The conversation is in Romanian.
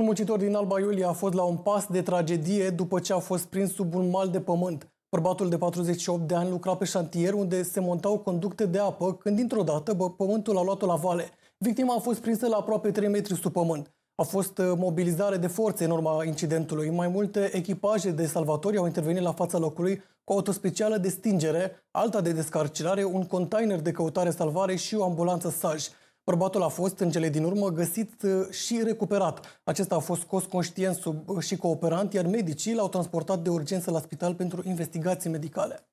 Un muncitor din Alba Iulia a fost la un pas de tragedie după ce a fost prins sub un mal de pământ. Bărbatul de 48 de ani lucra pe șantier unde se montau conducte de apă când dintr-o dată bă, pământul a luat-o la vale. Victima a fost prinsă la aproape 3 metri sub pământ. A fost ă, mobilizare de forțe în urma incidentului. Mai multe echipaje de salvatori au intervenit la fața locului cu o auto specială de stingere, alta de descarcerare, un container de căutare-salvare și o ambulanță SAJ. Bărbatul a fost, în cele din urmă, găsit uh, și recuperat. Acesta a fost scos conștient sub, uh, și cooperant, iar medicii l-au transportat de urgență la spital pentru investigații medicale.